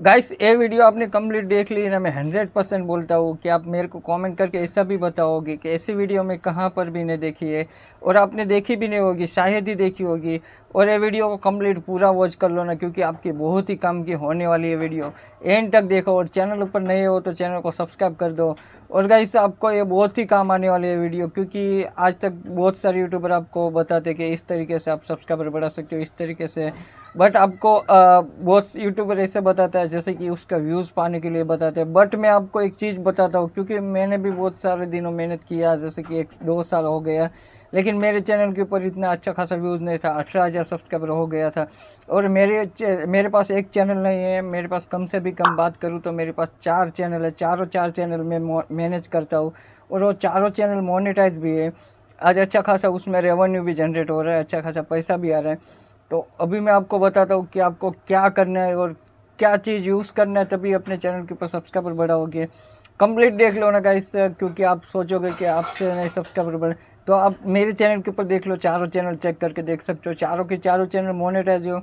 guys ये video आपने complete देख ली ना मैं हंड्रेड परसेंट बोलता हूँ कि आप मेरे को कमेंट करके ऐसा भी बताओगे कि ऐसी वीडियो में कहाँ पर भी नहीं देखी है और आपने देखी भी नहीं होगी शायद ही देखी होगी और ये वीडियो को कंप्लीट पूरा वॉच कर लो ना क्योंकि आपकी बहुत ही काम की होने वाली है वीडियो एंड तक देखो और चैनल ऊपर नए हो तो चैनल को सब्सक्राइब कर दो और गाइस आपको ये बहुत ही काम आने वाली है वीडियो क्योंकि आज तक बहुत सारे यूट्यूबर आपको बताते कि इस तरीके से आप सब्सक्राइबर बढ़ा सकते हो इस तरीके से बट आपको बहुत यूट्यूबर ऐसे बताता है है जैसे कि उसका व्यूज़ पाने के लिए बताते हैं बट मैं आपको एक चीज़ बताता हूँ क्योंकि मैंने भी बहुत सारे दिनों मेहनत किया जैसे कि एक दो साल हो गया लेकिन मेरे चैनल के ऊपर इतना अच्छा खासा व्यूज़ नहीं था अठारह हज़ार सब्सक्राइबर हो गया था और मेरे मेरे पास एक चैनल नहीं है मेरे पास कम से भी कम बात करूँ तो मेरे पास चार चैनल है चारों चार चैनल में मैनेज करता हूँ और वो चारों चैनल मोनिटाइज भी है आज अच्छा खासा उसमें रेवेन्यू भी जनरेट हो रहा है अच्छा खासा पैसा भी आ रहा है तो अभी मैं आपको बताता हूँ कि आपको क्या करना है और क्या चीज़ यूज़ करना है तभी अपने चैनल के ऊपर सब्सक्राइबर बढ़ाओगे कंप्लीट देख लो ना गाइस क्योंकि आप सोचोगे कि आपसे नहीं सब्सक्राइबर बढ़े तो आप मेरे चैनल के ऊपर देख लो चारों चैनल चेक करके देख सकते हो चारों के चारों चैनल मोनेटाइज हो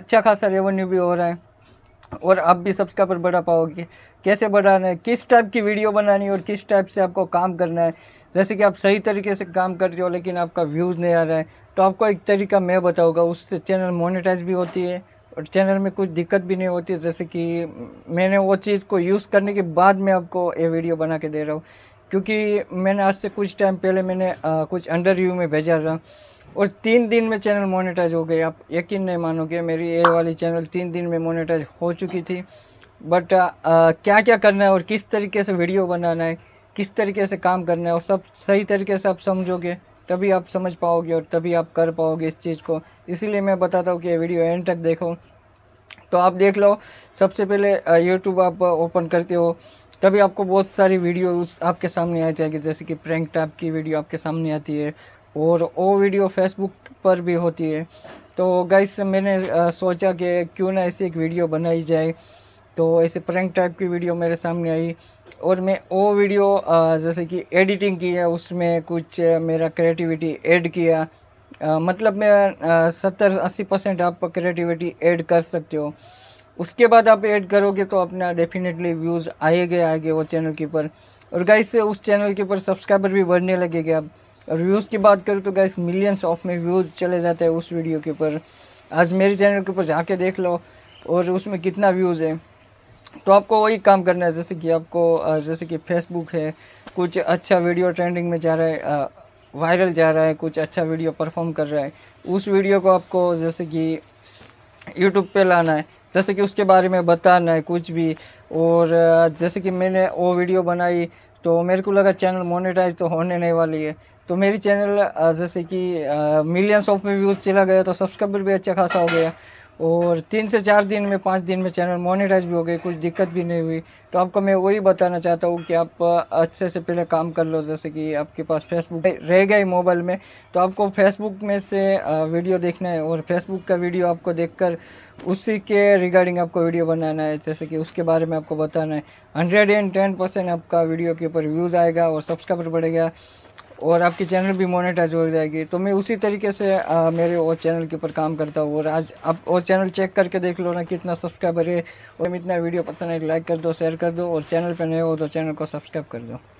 अच्छा खासा रेवेन्यू भी हो रहा है और आप भी सब्सक्राइबर बढ़ा पाओगे कैसे बढ़ाना है किस टाइप की वीडियो बनानी है और किस टाइप से आपको काम करना है जैसे कि आप सही तरीके से काम कर रहे हो लेकिन आपका व्यूज़ नहीं आ रहा है तो आपको एक तरीका मैं बताऊँगा उससे चैनल मोनिटाइज भी होती है और चैनल में कुछ दिक्कत भी नहीं होती जैसे कि मैंने वो चीज़ को यूज़ करने के बाद में आपको ये वीडियो बना के दे रहा हूँ क्योंकि मैंने आज से कुछ टाइम पहले मैंने आ, कुछ अंडर रिव्यू में भेजा था और तीन दिन में चैनल मोनेटाइज हो गई आप यकीन नहीं मानोगे मेरी ये वाली चैनल तीन दिन में मोनेटाइज हो चुकी थी बट आ, आ, क्या क्या करना है और किस तरीके से वीडियो बनाना है किस तरीके से काम करना है और सब सही तरीके से आप समझोगे तभी आप समझ पाओगे और तभी आप कर पाओगे इस चीज़ को इसीलिए मैं बताता हूँ कि ये वीडियो एंड तक देखो तो आप देख लो सबसे पहले यूट्यूब आप ओपन करते हो तभी आपको बहुत सारी वीडियो आपके सामने आ जाएगी जैसे कि प्रैंक टाइप की वीडियो आपके सामने आती है और वो वीडियो फेसबुक पर भी होती है तो गाइस मैंने सोचा कि क्यों ना ऐसी एक वीडियो बनाई जाए तो ऐसे प्रैंक टाइप की वीडियो मेरे सामने आई और मैं वो वीडियो जैसे कि एडिटिंग की है उसमें कुछ मेरा क्रिएटिविटी ऐड किया मतलब मैं सत्तर अस्सी परसेंट आप क्रिएटिविटी ऐड कर सकते हो उसके बाद आप ऐड करोगे तो अपना डेफिनेटली व्यूज़ आएंगे आएंगे वो चैनल के ऊपर और गाइस उस चैनल के ऊपर सब्सक्राइबर भी बढ़ने लगेगा अब और व्यूज़ की बात करूँ तो गाइस मिलियंस ऑफ में व्यूज़ चले जाते हैं उस वीडियो के ऊपर आज मेरे चैनल के ऊपर जाके देख लो और उसमें कितना व्यूज़ है तो आपको वही काम करना है जैसे कि आपको जैसे कि फेसबुक है कुछ अच्छा वीडियो ट्रेंडिंग में जा रहा है वायरल जा रहा है कुछ अच्छा वीडियो परफॉर्म कर रहा है उस वीडियो को आपको जैसे कि यूट्यूब पे लाना है जैसे कि उसके बारे में बताना है कुछ भी और जैसे कि मैंने वो वीडियो बनाई तो मेरे को लगा चैनल मोनेटाइज तो होने नहीं वाली है तो मेरी चैनल जैसे कि मिलियंस ऑफ व्यूज़ चला गया तो सब्सक्राइबर भी अच्छा खासा हो गया और तीन से चार दिन में पाँच दिन में चैनल मोनिटाइज भी हो गई कुछ दिक्कत भी नहीं हुई तो आपको मैं वही बताना चाहता हूँ कि आप अच्छे से पहले काम कर लो जैसे कि आपके पास फेसबुक रह गए मोबाइल में तो आपको फेसबुक में से वीडियो देखना है और फेसबुक का वीडियो आपको देखकर उसी के रिगार्डिंग आपको वीडियो बनाना है जैसे कि उसके बारे में आपको बताना है हंड्रेड एंड टेन परसेंट आपका वीडियो के ऊपर व्यूज़ आएगा और सब्सक्राइबर बढ़ेगा और आपकी चैनल भी मोनेटाइज हो जाएगी तो मैं उसी तरीके से आ, मेरे और चैनल के ऊपर काम करता हूँ और आज आप और चैनल चेक करके देख लो ना कितना सब्सक्राइबर है और इतना वीडियो पसंद है लाइक तो कर दो शेयर कर दो और चैनल पर नए हो तो चैनल को सब्सक्राइब कर दो